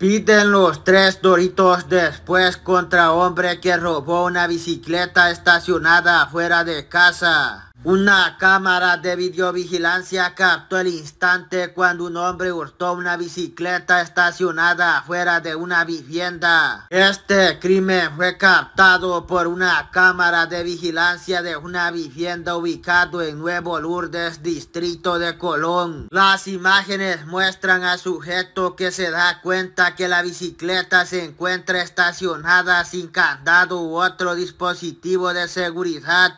Piden los tres doritos después contra hombre que robó una bicicleta estacionada afuera de casa. Una cámara de videovigilancia captó el instante cuando un hombre hurtó una bicicleta estacionada afuera de una vivienda. Este crimen fue captado por una cámara de vigilancia de una vivienda ubicado en Nuevo Lourdes, distrito de Colón. Las imágenes muestran al sujeto que se da cuenta que la bicicleta se encuentra estacionada sin candado u otro dispositivo de seguridad.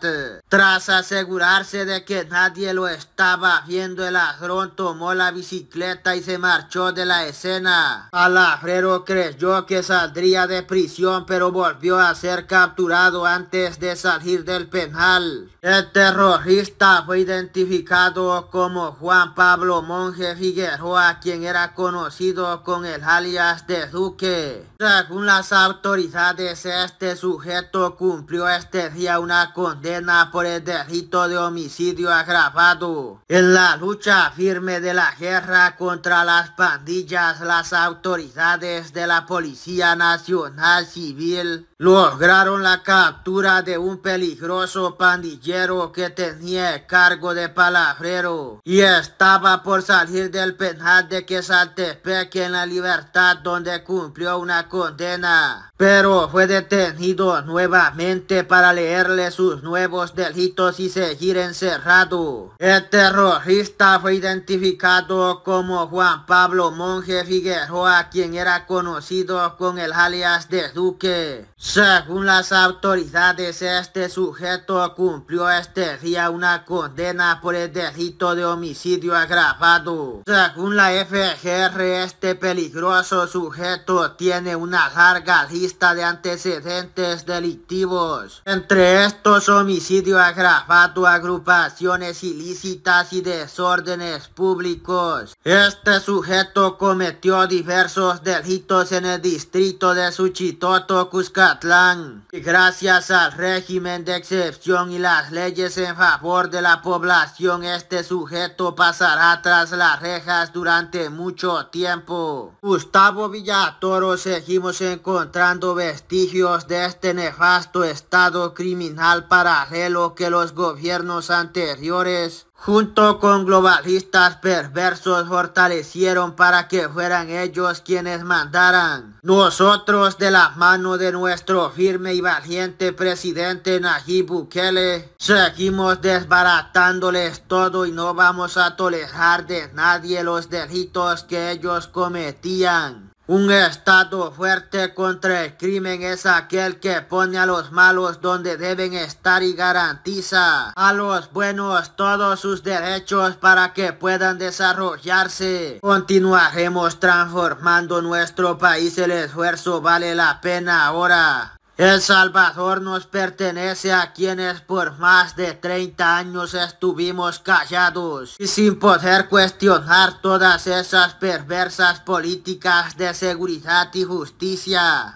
Tras asegurar asegurarse de que nadie lo estaba viendo, el ladrón tomó la bicicleta y se marchó de la escena. Palafrero creyó que saldría de prisión, pero volvió a ser capturado antes de salir del penal. El terrorista fue identificado como Juan Pablo Monje Figueroa, quien era conocido con el alias de Duque. Según las autoridades, este sujeto cumplió este día una condena por el delito de homicidio agravado. En la lucha firme de la guerra contra las pandillas, las autoridades de la Policía Nacional Civil lograron la captura de un peligroso pandillero que tenía cargo de palabrero y estaba por salir del penal de que Quesaltepec en la libertad donde cumplió una condena, pero fue detenido nuevamente para leerle sus nuevos delitos y se seguir encerrado. El terrorista fue identificado como Juan Pablo Monje Figueroa, quien era conocido con el alias de Duque. Según las autoridades, este sujeto cumplió este día una condena por el delito de homicidio agravado. Según la FGR, este peligroso sujeto tiene una larga lista de antecedentes delictivos. Entre estos homicidios agravados, agrupaciones ilícitas y desórdenes públicos. Este sujeto cometió diversos delitos en el distrito de Suchitoto, Cuscatlán. Y gracias al régimen de excepción y las leyes en favor de la población, este sujeto pasará tras las rejas durante mucho tiempo. Gustavo Villatoro seguimos encontrando vestigios de este nefasto estado criminal paralelo que los gobiernos anteriores, junto con globalistas perversos, fortalecieron para que fueran ellos quienes mandaran. Nosotros, de la mano de nuestro firme y valiente presidente Nayib Bukele, seguimos desbaratándoles todo y no vamos a tolerar de nadie los delitos que ellos cometían. Un Estado fuerte contra el crimen es aquel que pone a los malos donde deben estar y garantiza a los buenos todos sus derechos para que puedan desarrollarse. Continuaremos transformando nuestro país, el esfuerzo vale la pena ahora. El Salvador nos pertenece a quienes por más de 30 años estuvimos callados y sin poder cuestionar todas esas perversas políticas de seguridad y justicia.